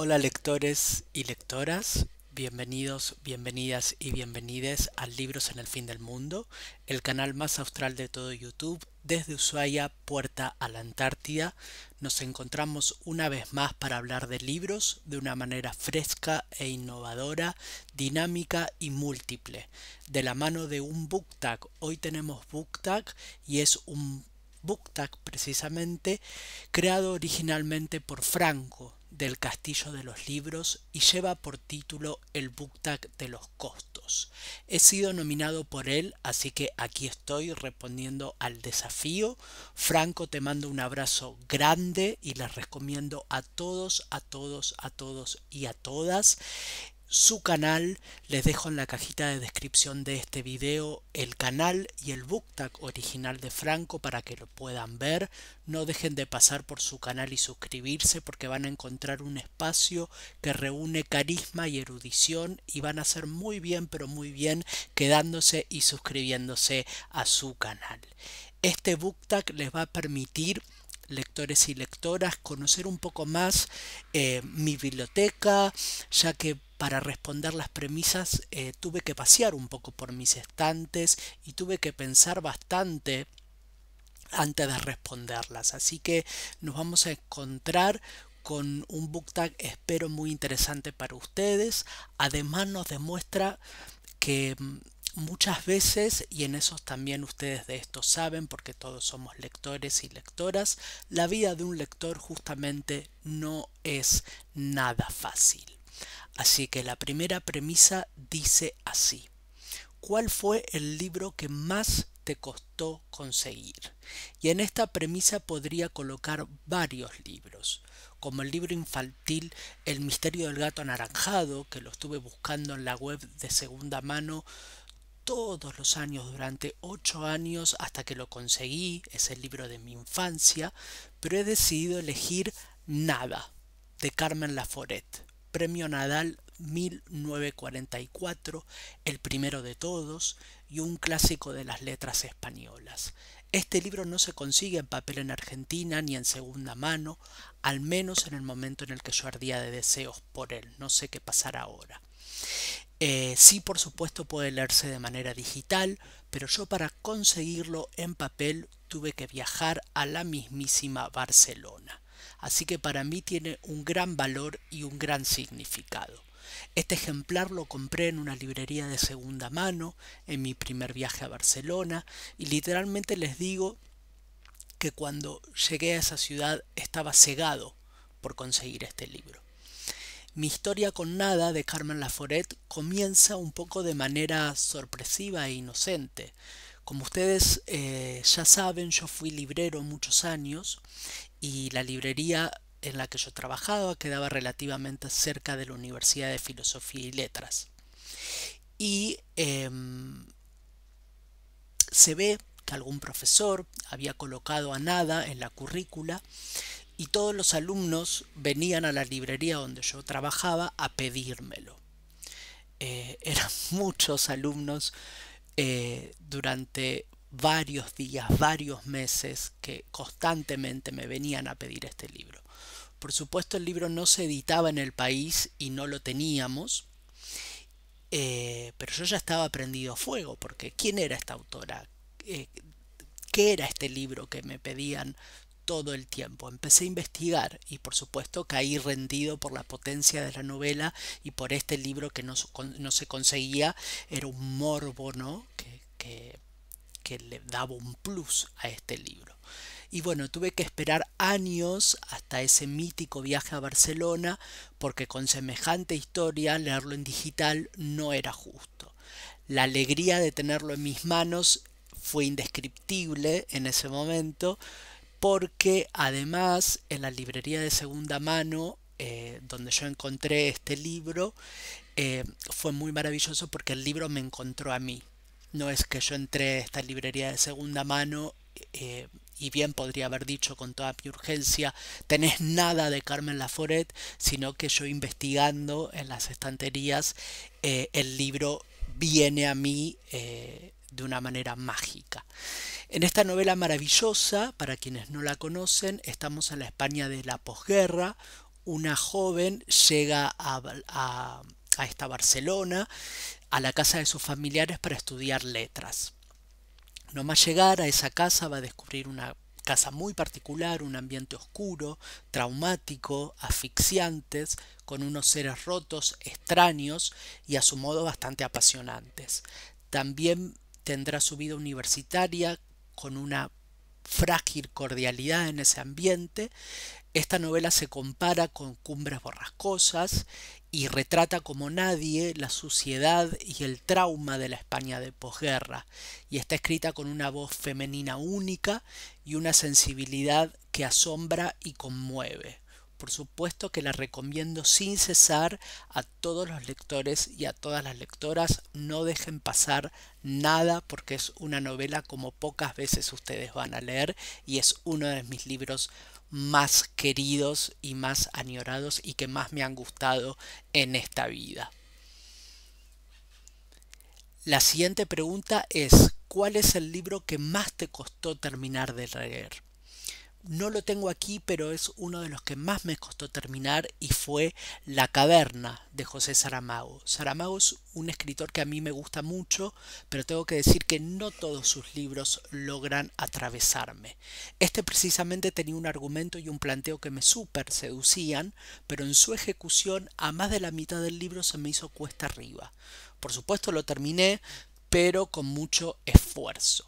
Hola lectores y lectoras, bienvenidos, bienvenidas y bienvenides a Libros en el Fin del Mundo, el canal más austral de todo YouTube, desde Ushuaia, Puerta a la Antártida. Nos encontramos una vez más para hablar de libros de una manera fresca e innovadora, dinámica y múltiple, de la mano de un booktag. Hoy tenemos booktag y es un booktag precisamente creado originalmente por Franco del Castillo de los Libros y lleva por título El Booktag de los Costos. He sido nominado por él, así que aquí estoy respondiendo al desafío. Franco, te mando un abrazo grande y les recomiendo a todos, a todos, a todos y a todas su canal. Les dejo en la cajita de descripción de este video el canal y el booktag original de Franco para que lo puedan ver. No dejen de pasar por su canal y suscribirse porque van a encontrar un espacio que reúne carisma y erudición y van a hacer muy bien, pero muy bien quedándose y suscribiéndose a su canal. Este booktag les va a permitir lectores y lectoras conocer un poco más eh, mi biblioteca, ya que para responder las premisas eh, tuve que pasear un poco por mis estantes y tuve que pensar bastante antes de responderlas. Así que nos vamos a encontrar con un book tag espero muy interesante para ustedes. Además nos demuestra que mm, muchas veces, y en eso también ustedes de esto saben, porque todos somos lectores y lectoras, la vida de un lector justamente no es nada fácil. Así que la primera premisa dice así. ¿Cuál fue el libro que más te costó conseguir? Y en esta premisa podría colocar varios libros, como el libro infantil El misterio del gato anaranjado, que lo estuve buscando en la web de segunda mano todos los años durante ocho años hasta que lo conseguí, es el libro de mi infancia, pero he decidido elegir Nada, de Carmen Laforet Premio Nadal 1944, el primero de todos, y un clásico de las letras españolas. Este libro no se consigue en papel en Argentina ni en segunda mano, al menos en el momento en el que yo ardía de deseos por él. No sé qué pasará ahora. Eh, sí, por supuesto, puede leerse de manera digital, pero yo para conseguirlo en papel tuve que viajar a la mismísima Barcelona. Así que para mí tiene un gran valor y un gran significado. Este ejemplar lo compré en una librería de segunda mano en mi primer viaje a Barcelona y literalmente les digo que cuando llegué a esa ciudad estaba cegado por conseguir este libro. Mi historia con nada de Carmen Laforet comienza un poco de manera sorpresiva e inocente. Como ustedes eh, ya saben, yo fui librero muchos años y la librería en la que yo trabajaba quedaba relativamente cerca de la Universidad de Filosofía y Letras. Y em, se ve que algún profesor había colocado a nada en la currícula y todos los alumnos venían a la librería donde yo trabajaba a pedírmelo. Eh, eran muchos alumnos eh, durante varios días, varios meses que constantemente me venían a pedir este libro. Por supuesto el libro no se editaba en el país y no lo teníamos, eh, pero yo ya estaba prendido fuego, porque ¿quién era esta autora? Eh, ¿Qué era este libro que me pedían todo el tiempo? Empecé a investigar y por supuesto caí rendido por la potencia de la novela y por este libro que no, se conseguía, era un morbo, ¿no? que le daba un plus a este libro. Y bueno, tuve que esperar años hasta ese mítico viaje a Barcelona porque con semejante historia leerlo en digital no era justo. La alegría de tenerlo en mis manos fue indescriptible en ese momento porque además en la librería de segunda mano eh, donde yo encontré este libro eh, fue muy maravilloso porque el libro me encontró a mí. No es que yo entré a esta librería de segunda mano eh, y bien podría haber dicho con toda mi urgencia, tenés nada de Carmen Laforet, sino que yo investigando en las estanterías, eh, el libro viene a mí eh, de una manera mágica. En esta novela maravillosa, para quienes no la conocen, estamos en la España de la posguerra, una joven llega a esta Barcelona, a la casa de sus familiares para estudiar letras. No más llegar a esa casa va a descubrir una casa muy particular, un ambiente oscuro, traumático, asfixiantes, con unos seres rotos, extraños y a su modo bastante apasionantes. También tendrá su vida universitaria con una frágil cordialidad en ese ambiente, esta novela se compara con Cumbres borrascosas y retrata como nadie la suciedad y el trauma de la España de posguerra, y está escrita con una voz femenina única y una sensibilidad que asombra y conmueve por supuesto que la recomiendo sin cesar a todos los lectores y a todas las lectoras. No dejen pasar nada porque es una novela como pocas veces ustedes van a leer y es uno de mis libros más queridos y más añorados y que más me han gustado en esta vida. La siguiente pregunta es, ¿cuál es el libro que más te costó terminar de leer? no lo tengo aquí, pero es uno de los que más me costó terminar y fue La Caverna de José Saramago. Saramago es un escritor que a mí me gusta mucho, pero tengo que decir que no todos sus libros logran atravesarme. Este precisamente tenía un argumento y un planteo que me súper seducían, pero en su ejecución a más de la mitad del libro se me hizo cuesta arriba. Por supuesto lo terminé, pero con mucho esfuerzo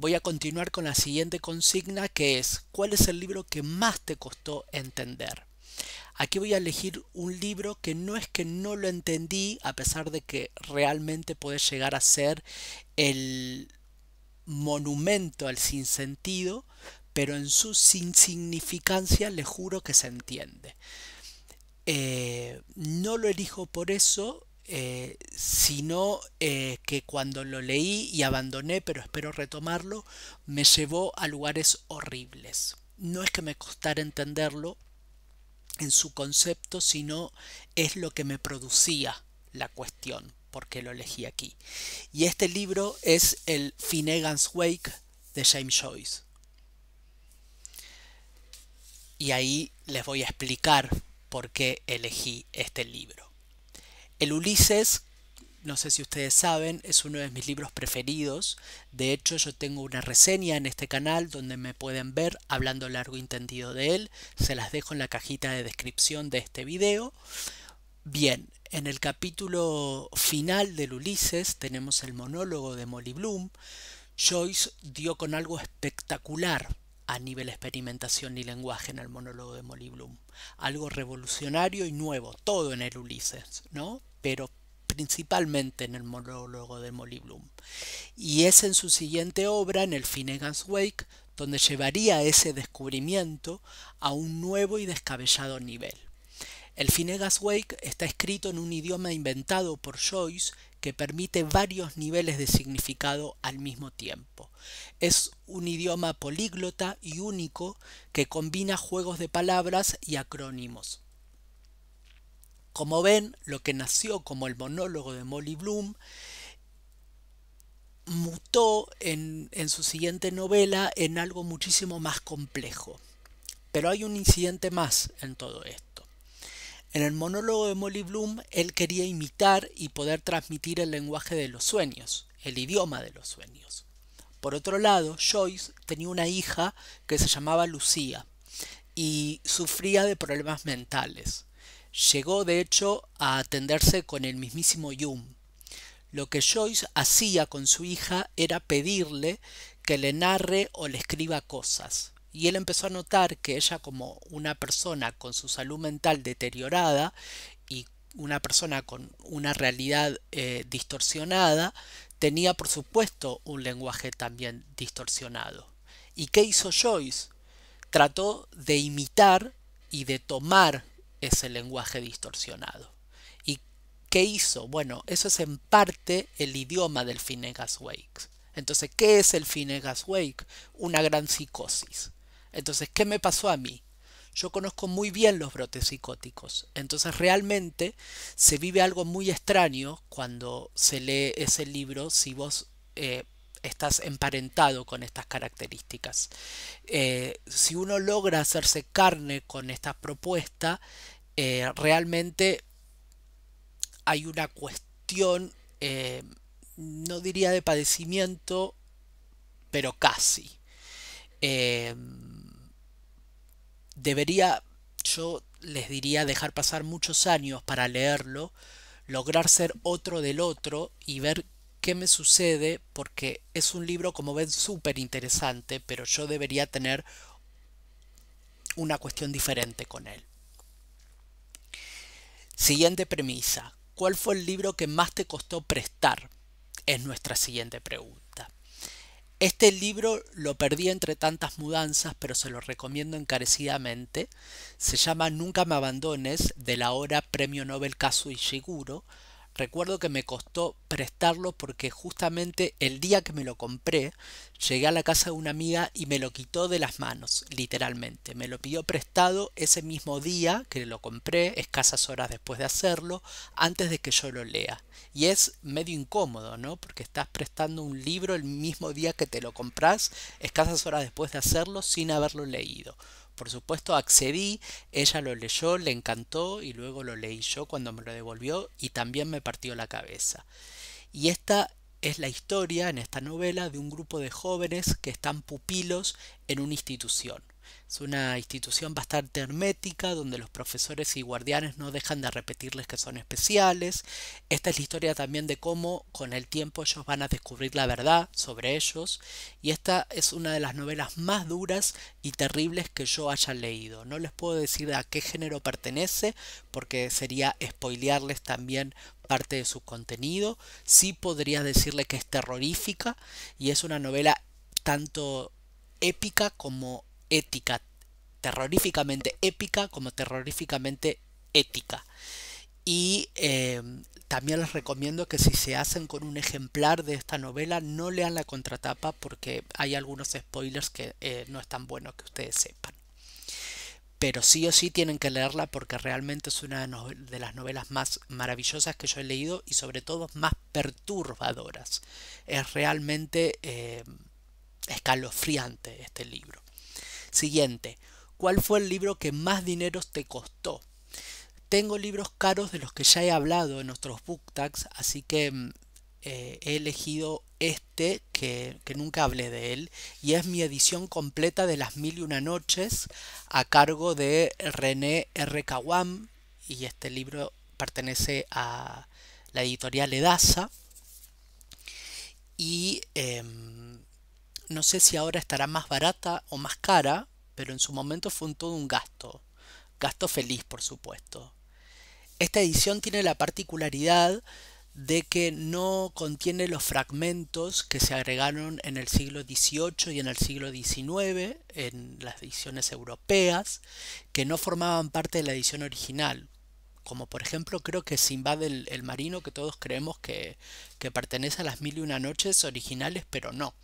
voy a continuar con la siguiente consigna que es ¿cuál es el libro que más te costó entender? Aquí voy a elegir un libro que no es que no lo entendí, a pesar de que realmente puede llegar a ser el monumento al sinsentido, pero en su insignificancia le juro que se entiende. Eh, no lo elijo por eso, eh, sino eh, que cuando lo leí y abandoné, pero espero retomarlo, me llevó a lugares horribles. No es que me costara entenderlo en su concepto, sino es lo que me producía la cuestión, porque lo elegí aquí. Y este libro es el Finnegan's Wake de James Joyce. Y ahí les voy a explicar por qué elegí este libro. El Ulises, no sé si ustedes saben, es uno de mis libros preferidos. De hecho, yo tengo una reseña en este canal donde me pueden ver hablando largo y tendido de él. Se las dejo en la cajita de descripción de este video. Bien, en el capítulo final del Ulises tenemos el monólogo de Molly Bloom. Joyce dio con algo espectacular a nivel experimentación y lenguaje en el monólogo de Molly Bloom. Algo revolucionario y nuevo, todo en el Ulises, ¿no? pero principalmente en el monólogo de Molly Bloom. Y es en su siguiente obra, en el Finnegan's Wake, donde llevaría ese descubrimiento a un nuevo y descabellado nivel. El Finnegan's Wake está escrito en un idioma inventado por Joyce que permite varios niveles de significado al mismo tiempo. Es un idioma políglota y único que combina juegos de palabras y acrónimos. Como ven, lo que nació como el monólogo de Molly Bloom mutó en, su siguiente novela en algo muchísimo más complejo. Pero hay un incidente más en todo esto. En el monólogo de Molly Bloom, él quería imitar y poder transmitir el lenguaje de los sueños, el idioma de los sueños. Por otro lado, Joyce tenía una hija que se llamaba Lucía y sufría de problemas mentales. Llegó de hecho a atenderse con el mismísimo Jung. Lo que Joyce hacía con su hija era pedirle que le narre o le escriba cosas. Y él empezó a notar que ella como una persona con su salud mental deteriorada y una persona con una realidad eh, distorsionada, tenía por supuesto un lenguaje también distorsionado. ¿Y qué hizo Joyce? Trató de imitar y de tomar ese lenguaje distorsionado. ¿Y qué hizo? Bueno, eso es en parte el idioma del Finegas Wake. Entonces, ¿qué es el Finegas Wake? Una gran psicosis. Entonces, ¿qué me pasó a mí? Yo conozco muy bien los brotes psicóticos. Entonces realmente se vive algo muy extraño cuando se lee ese libro si vos eh, estás emparentado con estas características. Eh, si uno logra hacerse carne con esta propuesta, eh, realmente hay una cuestión, eh, no diría de padecimiento, pero casi. debería, yo les diría, dejar pasar muchos años para leerlo, lograr ser otro del otro y ver qué me sucede, porque es un libro, como ven, súper interesante, pero yo debería tener una cuestión diferente con él. Siguiente premisa. ¿Cuál fue el libro que más te costó prestar? Es nuestra siguiente pregunta. Este libro lo perdí entre tantas mudanzas, pero se lo recomiendo encarecidamente. Se llama Nunca me abandones, de la hora Premio Nobel y Seguro recuerdo que me costó prestarlo porque justamente el día que me lo compré, llegué a la casa de una amiga y me lo quitó de las manos, literalmente. Me lo pidió prestado ese mismo día que lo compré, escasas horas después de hacerlo, antes de que yo lo lea. Y es medio incómodo, ¿no? Porque estás prestando un libro el mismo día que te lo compras, escasas horas después de hacerlo, sin haberlo leído. Por supuesto, accedí, ella lo leyó, le encantó y luego lo leí yo cuando me lo devolvió y también me partió la cabeza. Y esta es la historia en esta novela de un grupo de jóvenes que están pupilos en una institución. Es una institución bastante hermética donde los profesores y guardianes no dejan de repetirles que son especiales. Esta es la historia también de cómo con el tiempo ellos van a descubrir la verdad sobre ellos. Y esta es una de las novelas más duras y terribles que yo haya leído. No les puedo decir a qué género pertenece porque sería spoilearles también parte de su contenido. Sí podría decirle que es terrorífica y es una novela tanto épica como ética, terroríficamente épica como terroríficamente ética. Y em, también les recomiendo que si se hacen con un ejemplar de esta novela, no lean la contratapa porque hay algunos spoilers que eh, no es tan bueno que ustedes sepan. Pero sí o sí tienen que leerla porque realmente es una de las novelas más maravillosas que yo he leído y sobre todo más perturbadoras. Es realmente em, escalofriante este libro. Siguiente, ¿cuál fue el libro que más dinero te costó? Tengo libros caros de los que ya he hablado en nuestros book tags, así que mm, eh, he elegido este que, que, nunca hablé de él y es mi edición completa de Las Mil y Una Noches a cargo de René R. Kawam y este libro pertenece a la editorial Edasa y em, no sé si ahora estará más barata o más cara, pero en su momento fue un todo un gasto. Gasto feliz, por supuesto. Esta edición tiene la particularidad de que no contiene los fragmentos que se agregaron en el siglo XVIII y en el siglo XIX en las ediciones europeas, que no formaban parte de la edición original, como por ejemplo creo que Sinbad el, el marino que todos creemos que, pertenece a las mil y una noches originales, pero no.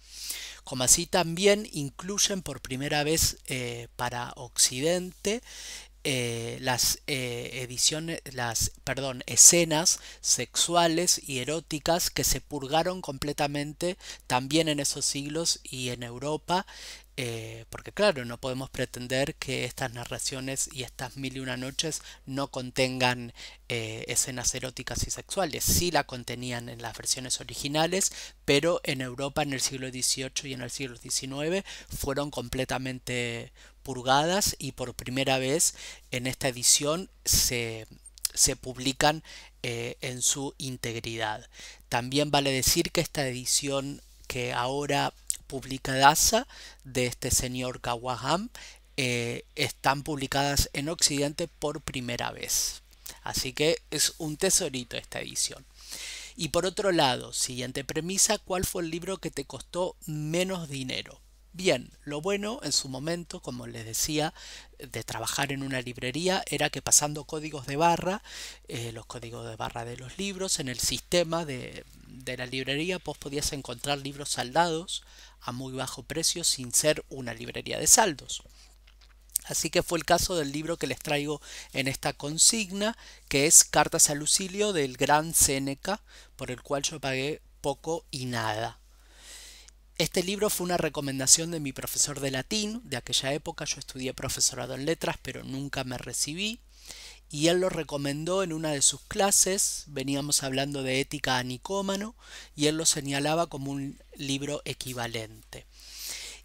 Como así también incluyen por primera vez eh, para Occidente eh, las eh, ediciones, las, perdón, escenas sexuales y eróticas que se purgaron completamente también en esos siglos y en Europa eh, porque claro, no podemos pretender que estas narraciones y estas mil y una noches no contengan eh, escenas eróticas y sexuales. Sí la contenían en las versiones originales, pero en Europa en el siglo XVIII y en el siglo XIX fueron completamente purgadas y por primera vez en esta edición se, publican eh, en su integridad. También vale decir que esta edición que ahora publicadas de este señor Kawaham eh, están publicadas en Occidente por primera vez. Así que es un tesorito esta edición. Y por otro lado, siguiente premisa, ¿cuál fue el libro que te costó menos dinero? Bien, lo bueno en su momento, como les decía, de trabajar en una librería era que pasando códigos de barra, eh, los códigos de barra de los libros, en el sistema de, de la librería vos podías encontrar libros saldados a muy bajo precio sin ser una librería de saldos. Así que fue el caso del libro que les traigo en esta consigna, que es Cartas al Lucilio del gran Seneca, por el cual yo pagué poco y nada. Este libro fue una recomendación de mi profesor de latín, de aquella época yo estudié profesorado en letras, pero nunca me recibí, y él lo recomendó en una de sus clases, veníamos hablando de ética a Nicómano, y él lo señalaba como un libro equivalente.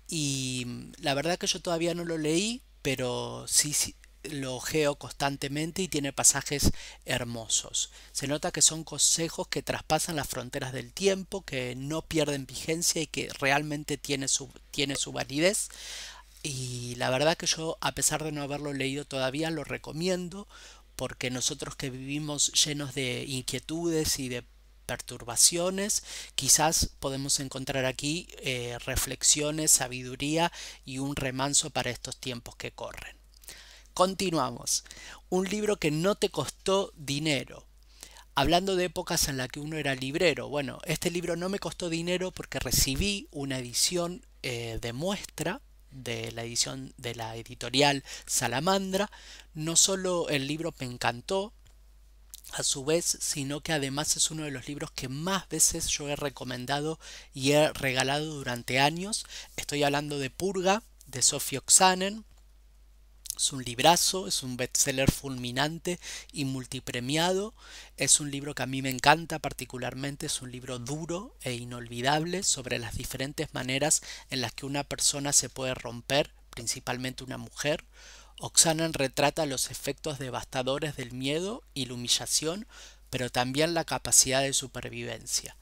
Y mm, la verdad que yo todavía no lo leí, pero sí, sí, lo geo constantemente y tiene pasajes hermosos. Se nota que son consejos que traspasan las fronteras del tiempo, que no pierden vigencia y que realmente tiene su, tiene su validez. Y la verdad que yo, a pesar de no haberlo leído todavía, lo recomiendo porque nosotros que vivimos llenos de inquietudes y de perturbaciones, quizás podemos encontrar aquí eh, reflexiones, sabiduría y un remanso para estos tiempos que corren. Continuamos. Un libro que no te costó dinero. Hablando de épocas en las que uno era librero. Bueno, este libro no me costó dinero porque recibí una edición eh, de muestra de la edición de la editorial Salamandra. No solo el libro me encantó, a su vez, sino que además es uno de los libros que más veces yo he recomendado y he regalado durante años. Estoy hablando de Purga, de sophie Oxanen, es un librazo, es un bestseller fulminante y multipremiado. Es un libro que a mí me encanta particularmente, es un libro duro e inolvidable sobre las diferentes maneras en las que una persona se puede romper, principalmente una mujer. Oxana retrata los efectos devastadores del miedo y la humillación, pero también la capacidad de supervivencia.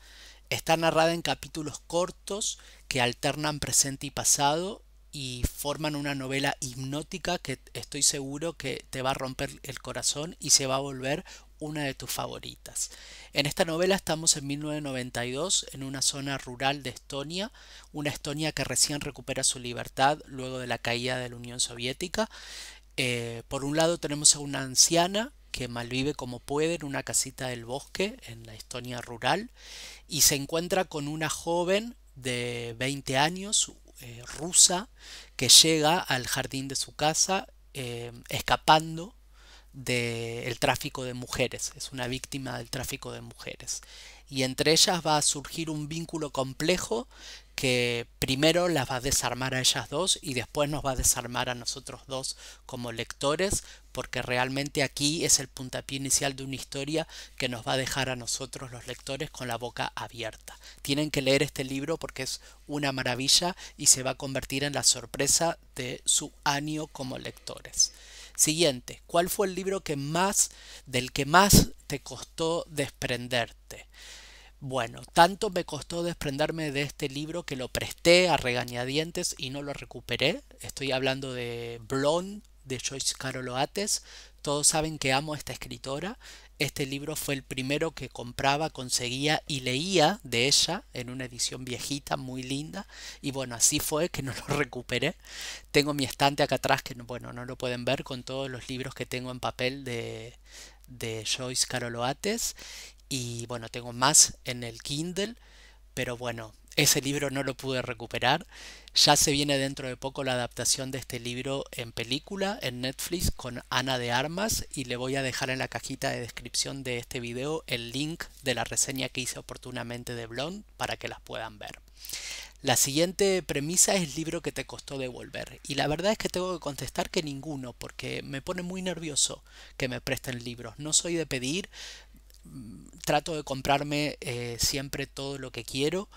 Está narrada en capítulos cortos que alternan presente y pasado y forman una novela hipnótica que estoy seguro que te va a romper el corazón y se va a volver una de tus favoritas. En esta novela estamos en 1992 en una zona rural de Estonia, una Estonia que recién recupera su libertad luego de la caída de la Unión Soviética. Eh, por un lado tenemos a una anciana que malvive como puede en una casita del bosque en la Estonia rural y se encuentra con una joven de 20 años, eh, rusa que llega al jardín de su casa eh, escapando del tráfico de mujeres, es una víctima del tráfico de mujeres. Y entre ellas va a surgir un vínculo complejo que primero las va a desarmar a ellas dos y después nos va a desarmar a nosotros dos como lectores porque realmente aquí es el puntapié inicial de una historia que nos va a dejar a nosotros los lectores con la boca abierta. Tienen que leer este libro porque es una maravilla y se va a convertir en la sorpresa de su año como lectores. Siguiente, ¿cuál fue el libro que más del que más te costó desprenderte? Bueno, tanto me costó desprenderme de este libro que lo presté a regañadientes y no lo recuperé. Estoy hablando de Blonde de Joyce Carol Oates. Todos saben que amo a esta escritora. Este libro fue el primero que compraba, conseguía y leía de ella en una edición viejita, muy linda. Y bueno, así fue que no lo recuperé. Tengo mi estante acá atrás, que bueno, no lo pueden ver, con todos los libros que tengo en papel de, de Joyce Carol Oates. Y bueno, tengo más en el Kindle. Pero bueno, ese libro no lo pude recuperar. Ya se viene dentro de poco la adaptación de este libro en película, en Netflix, con Ana de Armas y le voy a dejar en la cajita de descripción de este video el link de la reseña que hice oportunamente de Blonde para que las puedan ver. La siguiente premisa es el libro que te costó devolver. Y la verdad es que tengo que contestar que ninguno, porque me pone muy nervioso que me presten libros. No soy de pedir, mm, trato de comprarme eh, siempre todo lo que quiero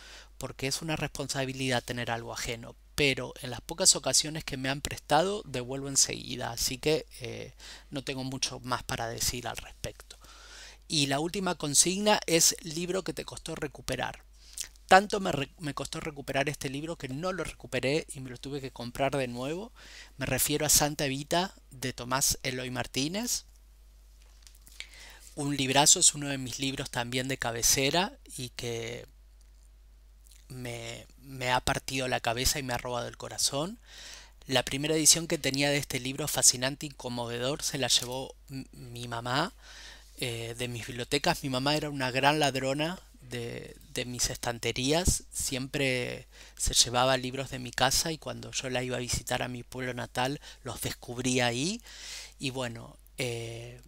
porque es una responsabilidad tener algo ajeno, pero en las pocas ocasiones que me han prestado devuelvo enseguida, así que eh, no tengo mucho más para decir al respecto. Y la última consigna es libro que te costó recuperar. Tanto me, me, costó recuperar este libro que no lo recuperé y me lo tuve que comprar de nuevo. Me refiero a Santa Evita de Tomás Eloy Martínez. Un librazo, es uno de mis libros también de cabecera y que me, ha partido la cabeza y me ha robado el corazón. La primera edición que tenía de este libro fascinante y conmovedor se la llevó mi mamá eh, de mis bibliotecas. Mi mamá era una gran ladrona de, mis estanterías. Siempre se llevaba libros de mi casa y cuando yo la iba a visitar a mi pueblo natal los descubría ahí. Y bueno, eh,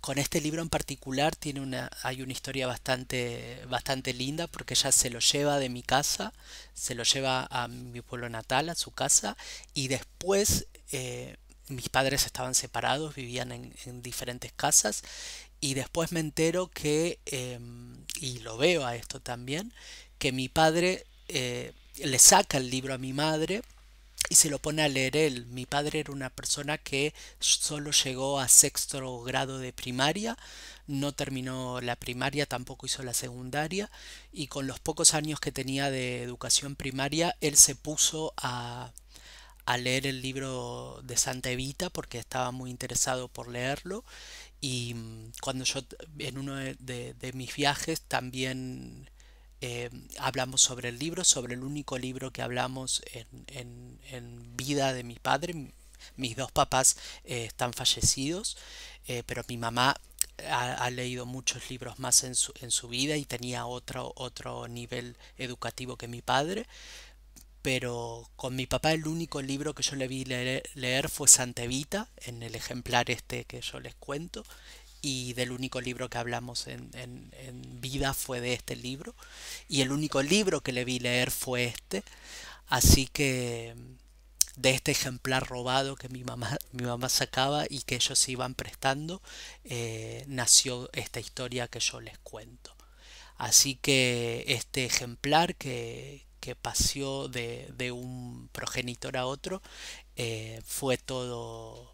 con este libro en particular tiene una, hay una historia bastante, bastante linda porque ella se lo lleva de mi casa, se lo lleva a mi pueblo natal, a su casa, y después eh, mis padres estaban separados, vivían en, diferentes casas, y después me entero que, eh, y lo veo a esto también, que mi padre eh, le saca el libro a mi madre, y se lo pone a leer él. Mi padre era una persona que solo llegó a sexto grado de primaria, no terminó la primaria, tampoco hizo la secundaria y con los pocos años que tenía de educación primaria, él se puso a, leer el libro de Santa Evita porque estaba muy interesado por leerlo y mm, cuando yo en uno de mis viajes también eh, hablamos sobre el libro, sobre el único libro que hablamos en, en, vida de mi padre. Mis dos papás eh, están fallecidos, eh, pero mi mamá ha, leído muchos libros más en su, en su vida y tenía otro, otro nivel educativo que mi padre pero con mi papá el único libro que yo le vi leer, leer fue Santevita, en el ejemplar este que yo les cuento, y del único libro que hablamos en, vida fue de este libro y el único libro que le vi leer fue este así que de este ejemplar robado que mi mamá, mi mamá sacaba y que ellos se iban prestando eh, nació esta historia que yo les cuento así que este ejemplar que, que de, un progenitor a otro eh, fue todo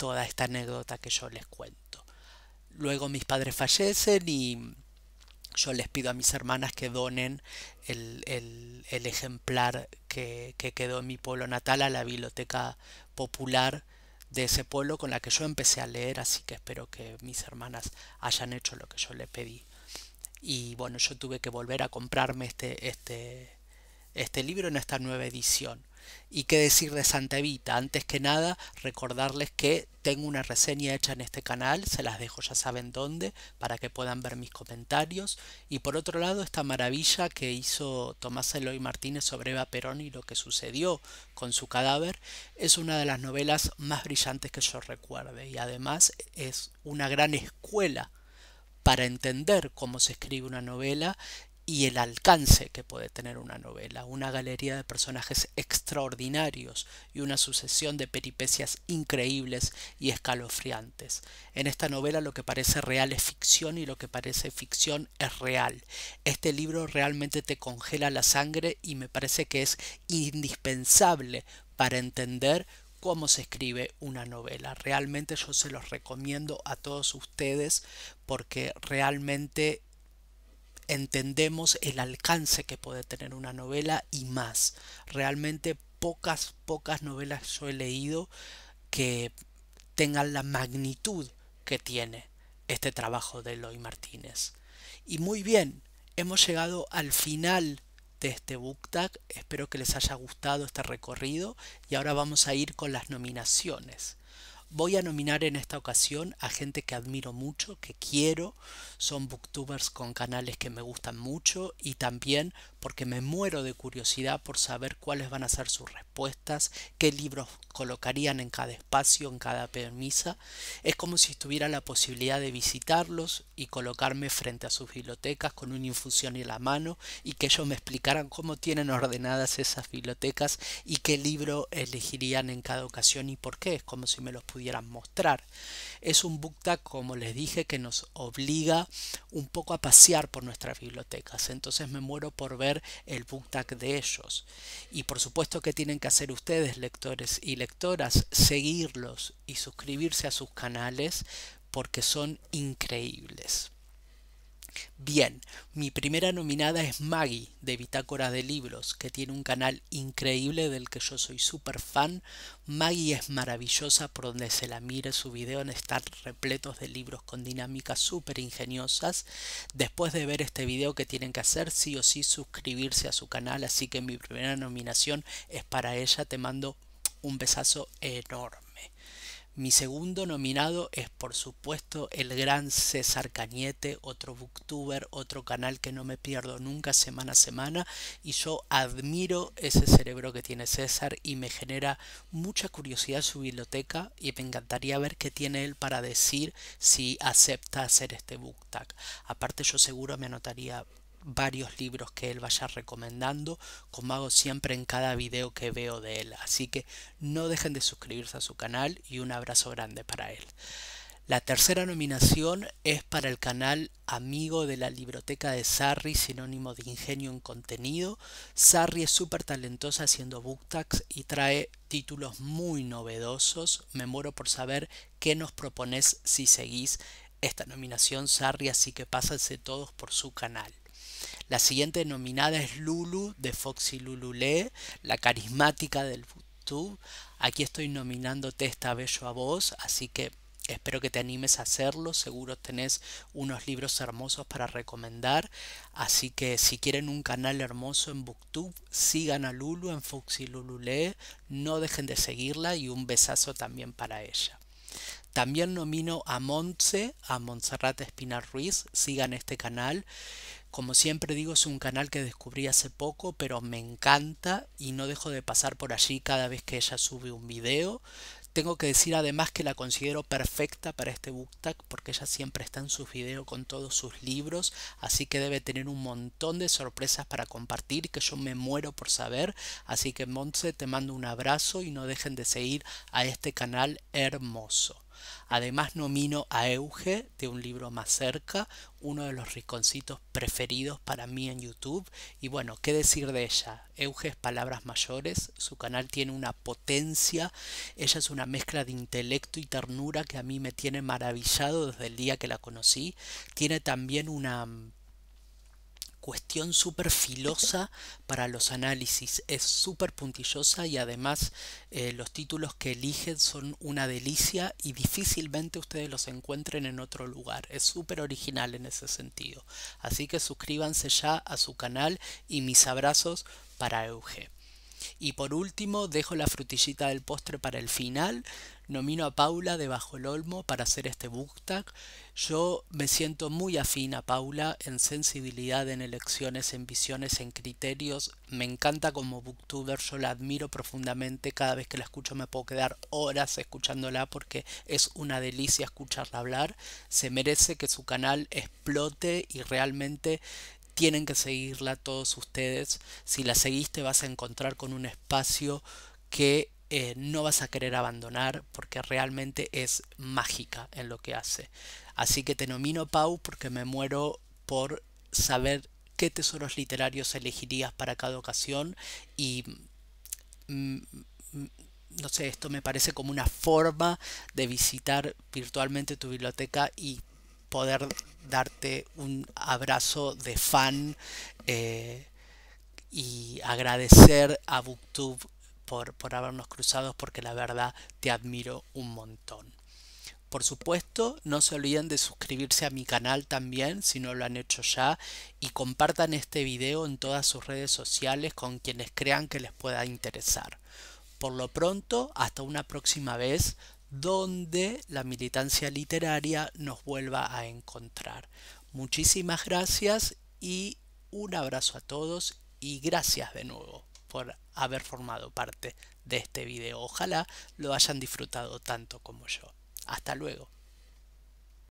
toda esta anécdota que yo les cuento. Luego mis padres fallecen y yo les pido a mis hermanas que donen el, el, ejemplar que, quedó en mi pueblo natal a la biblioteca popular de ese pueblo con la que yo empecé a leer, así que espero que mis hermanas hayan hecho lo que yo les pedí. Y bueno, yo tuve que volver a comprarme este, este, este libro en esta nueva edición. Y qué decir de Santa Evita. Antes que nada, recordarles que tengo una reseña hecha en este canal, se las dejo ya saben dónde, para que puedan ver mis comentarios. Y por otro lado, esta maravilla que hizo Tomás Eloy Martínez sobre Eva Perón y lo que sucedió con su cadáver, es una de las novelas más brillantes que yo recuerde. Y además es una gran escuela para entender cómo se escribe una novela y el alcance que puede tener una novela, una galería de personajes extraordinarios y una sucesión de peripecias increíbles y escalofriantes. En esta novela lo que parece real es ficción y lo que parece ficción es real. Este libro realmente te congela la sangre y me parece que es indispensable para entender cómo se escribe una novela. Realmente yo se los recomiendo a todos ustedes porque realmente entendemos el alcance que puede tener una novela y más. Realmente pocas, pocas novelas yo he leído que tengan la magnitud que tiene este trabajo de Eloy Martínez. Y muy bien, hemos llegado al final de este book tag. Espero que les haya gustado este recorrido y ahora vamos a ir con las nominaciones. Voy a nominar en esta ocasión a gente que admiro mucho, que quiero, son booktubers con canales que me gustan mucho y también porque me muero de curiosidad por saber cuáles van a ser sus respuestas, qué libros colocarían en cada espacio, en cada permisa. Es como si tuviera la posibilidad de visitarlos y colocarme frente a sus bibliotecas con una infusión en la mano y que ellos me explicaran cómo tienen ordenadas esas bibliotecas y qué libro elegirían en cada ocasión y por qué. Es como si me los pudiera mostrar. Es un book como les dije, que nos obliga un poco a pasear por nuestras bibliotecas. Entonces me muero por ver el book de ellos. Y por supuesto que tienen que hacer ustedes, lectores y lectoras, seguirlos y suscribirse a sus canales porque son increíbles. Bien, mi primera nominada es Maggie de Bitácora de Libros, que tiene un canal increíble del que yo soy súper fan. Maggie es maravillosa por donde se la mire, su video estar repletos de libros con dinámicas súper ingeniosas. Después de ver este video, que tienen que hacer? Sí o sí suscribirse a su canal, así que mi primera nominación es para ella. Te mando un besazo enorme. Mi segundo nominado es por supuesto el gran César Cañete, otro booktuber, otro canal que no me pierdo nunca semana a semana y yo admiro ese cerebro que tiene César y me genera mucha curiosidad su biblioteca y me encantaría ver qué tiene él para decir si acepta hacer este booktag. Aparte yo seguro me anotaría varios libros que él vaya recomendando, como hago siempre en cada video que veo de él. Así que no dejen de suscribirse a su canal y un abrazo grande para él. La tercera nominación es para el canal Amigo de la biblioteca de Sarri, sinónimo de ingenio en contenido. Sarri es súper talentosa haciendo booktags y trae títulos muy novedosos. Me muero por saber qué nos propones si seguís esta nominación Sarri, así que pásense todos por su canal. La siguiente nominada es Lulu de Foxy Lululé, la carismática del booktube, Aquí estoy nominándote esta bello a vos, así que espero que te animes a hacerlo. Seguro tenés unos libros hermosos para recomendar. Así que si quieren un canal hermoso en Booktube, sigan a Lulu en Foxy Lululé. No dejen de seguirla y un besazo también para ella. También nomino a Montse, a Montserrat Espinar Ruiz, sigan este canal. Como siempre digo, es un canal que descubrí hace poco, pero me encanta y no dejo de pasar por allí cada vez que ella sube un video. Tengo que decir además que la considero perfecta para este booktag porque ella siempre está en sus videos con todos sus libros, así que debe tener un montón de sorpresas para compartir que yo me muero por saber. Así que Montse, te mando un abrazo y no dejen de seguir a este canal hermoso. Además nomino a Euge de un libro más cerca, uno de los rinconcitos preferidos para mí en YouTube. Y bueno, ¿qué decir de ella? Euge es Palabras Mayores, su canal tiene una potencia, ella es una mezcla de intelecto y ternura que a mí me tiene maravillado desde el día que la conocí. Tiene también una cuestión súper filosa para los análisis. Es súper puntillosa y además eh, los títulos que eligen son una delicia y difícilmente ustedes los encuentren en otro lugar. Es súper original en ese sentido. Así que suscríbanse ya a su canal y mis abrazos para Euge. Y por último, dejo la frutillita del postre para el final. Nomino a Paula de Bajo el Olmo para hacer este book tag. Yo me siento muy afín a Paula en sensibilidad, en elecciones, en visiones, en criterios. Me encanta como booktuber, yo la admiro profundamente. Cada vez que la escucho me puedo quedar horas escuchándola porque es una delicia escucharla hablar. Se merece que su canal explote y realmente tienen que seguirla todos ustedes. Si la seguiste vas a encontrar con un espacio que eh, no vas a querer abandonar porque realmente es mágica en lo que hace. Así que te nomino Pau porque me muero por saber qué tesoros literarios elegirías para cada ocasión y mm, mm, no sé, esto me parece como una forma de visitar virtualmente tu biblioteca y poder darte un abrazo de fan eh, y agradecer a Booktube por, por habernos cruzado porque la verdad te admiro un montón. Por supuesto, no se olviden de suscribirse a mi canal también si no lo han hecho ya y compartan este video en todas sus redes sociales con quienes crean que les pueda interesar. Por lo pronto, hasta una próxima vez donde la militancia literaria nos vuelva a encontrar. Muchísimas gracias y un abrazo a todos y gracias de nuevo por haber formado parte de este video. Ojalá lo hayan disfrutado tanto como yo. Hasta luego.